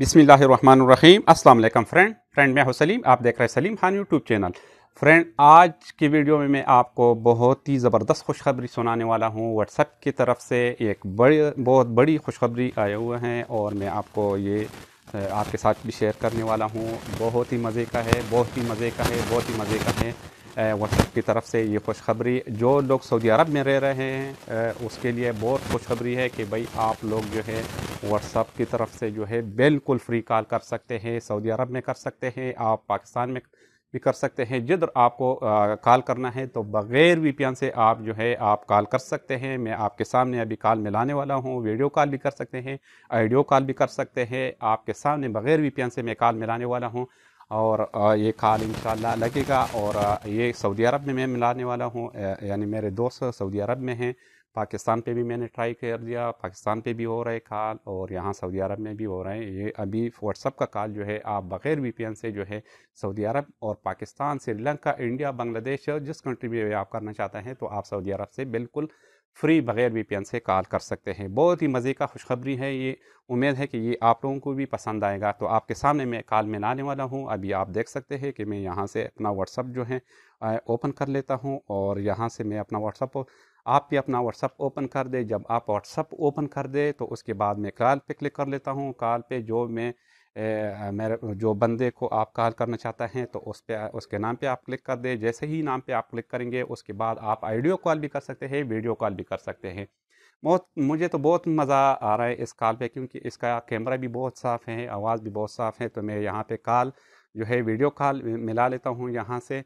बिसमीम अस्सलाम friend friend मैं हूं सलीम आप देख रहे हैं Salim Khan YouTube channel friend आज की वीडियो में मैं आपको बहुत ही ज़बरदस्त खुशखबरी सुनाने वाला हूं व्हाट्सएप की तरफ से एक बड़ी बहुत बड़ी खुशखबरी आए हुए हैं और मैं आपको ये आपके साथ भी शेयर करने वाला हूँ बहुत ही मज़े का है बहुत ही मज़े का है बहुत ही मज़े का है व्हाट्सएप की तरफ से ये खुशखबरी जो लोग सऊदी अरब में रह रहे हैं उसके लिए बहुत खुशखबरी है कि भाई आप लोग जो है व्हाट्सअप की तरफ से जो है बिल्कुल फ्री कॉल कर सकते हैं सऊदी अरब में कर सकते हैं आप पाकिस्तान में भी कर सकते हैं जिधर आपको कॉल करना है तो बग़ैर वीपीएन से आप जो है आप कॉल कर सकते हैं मैं आपके सामने अभी कॉल मिलाने वाला हूँ वीडियो कॉल भी कर सकते हैं ऑडियो कॉल भी कर सकते हैं आपके सामने बग़ैर वीपीएन से मैं कॉल मिलाने वाला हूँ और ये कॉल इन लगेगा और ये सऊदी अरब में मैं मिलाने वाला हूँ यानी मेरे दोस्त सऊदी अरब में हैं पाकिस्तान पे भी मैंने ट्राई कर दिया पाकिस्तान पे भी हो रहे कॉल और यहाँ सऊदी अरब में भी हो रहे हैं ये अभी व्हाट्सअप का कॉल जो है आप बग़ैर वी से जो है सऊदी अरब और पाकिस्तान श्रीलंका इंडिया बांग्लादेश जिस कंट्री में आप करना चाहते हैं तो आप सऊदी अरब से बिल्कुल फ्री बग़ैर वी से कॉल कर सकते हैं बहुत ही मज़े का खुशखबरी है ये उम्मीद है कि ये आप लोगों को भी पसंद आएगा तो आपके सामने मैं कॉल में लाने वाला हूँ अभी आप देख सकते हैं कि मैं यहाँ से अपना व्हाट्सअप जो है ओपन कर लेता हूँ और यहाँ से मैं अपना व्हाट्सअप आप भी अपना व्हाट्सअप ओपन कर दे जब आप व्हाट्सअप ओपन कर दे तो उसके बाद मैं कॉल पे क्लिक कर लेता हूँ कॉल पे जो मैं मेरे जो बंदे को आप कॉल करना चाहता हैं तो उस पर उसके नाम पे आप क्लिक कर दें जैसे ही नाम पे आप क्लिक करेंगे उसके बाद आप आइडियो कॉल भी कर सकते हैं वीडियो कॉल भी कर सकते हैं बहुत मुझे तो बहुत मज़ा आ रहा है इस कॉल पे क्योंकि इसका कैमरा भी बहुत साफ़ है आवाज़ भी बहुत साफ़ है तो मैं यहाँ पर कॉल जो है वीडियो कॉल मिला लेता हूँ यहाँ से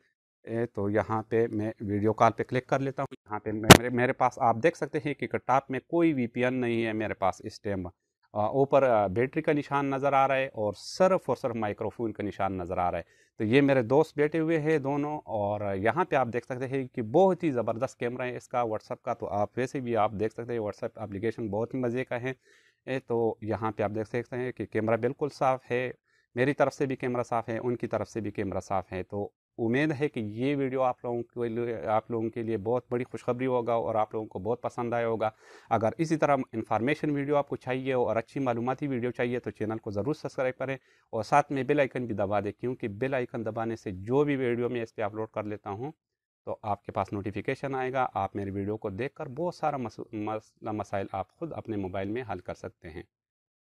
ए, तो यहाँ पे मैं वीडियो कॉल पे क्लिक कर लेता हूँ यहाँ पे मेरे मेरे पास आप देख सकते हैं कि टॉप में कोई वीपीएन नहीं है मेरे पास इस टाइम ऊपर बैटरी का निशान नज़र आ रहा है और सिर्फ और सिर्फ माइक्रोफोन का निशान नज़र आ रहा है तो ये मेरे दोस्त बैठे हुए हैं दोनों और यहाँ पे आप देख सकते हैं कि बहुत ही ज़बरदस्त कैमरा है इसका व्हाट्सअप का तो आप वैसे भी आप देख सकते हैं व्हाट्सअप एप्लीकेशन बहुत ही मज़े का है तो यहाँ पर आप देख सकते हैं कि कैमरा बिल्कुल साफ़ है मेरी तरफ से भी कैमरा साफ़ है उनकी तरफ से भी कैमरा साफ़ है तो उम्मीद है कि ये वीडियो आप लोगों के लिए आप लोगों के लिए बहुत बड़ी खुशखबरी होगा और आप लोगों को बहुत पसंद आया होगा अगर इसी तरह इन्फॉर्मेशन वीडियो आपको चाहिए और अच्छी मालूमती वीडियो चाहिए तो चैनल को ज़रूर सब्सक्राइब करें और साथ में बेल आइकन भी दबा दें क्योंकि बेल आइकन दबाने से जो भी वीडियो मैं इस पर अपलोड कर लेता हूँ तो आपके पास नोटिफिकेशन आएगा आप मेरे वीडियो को देख बहुत सारा मसला मसाइल आप खुद अपने मोबाइल में हल कर सकते हैं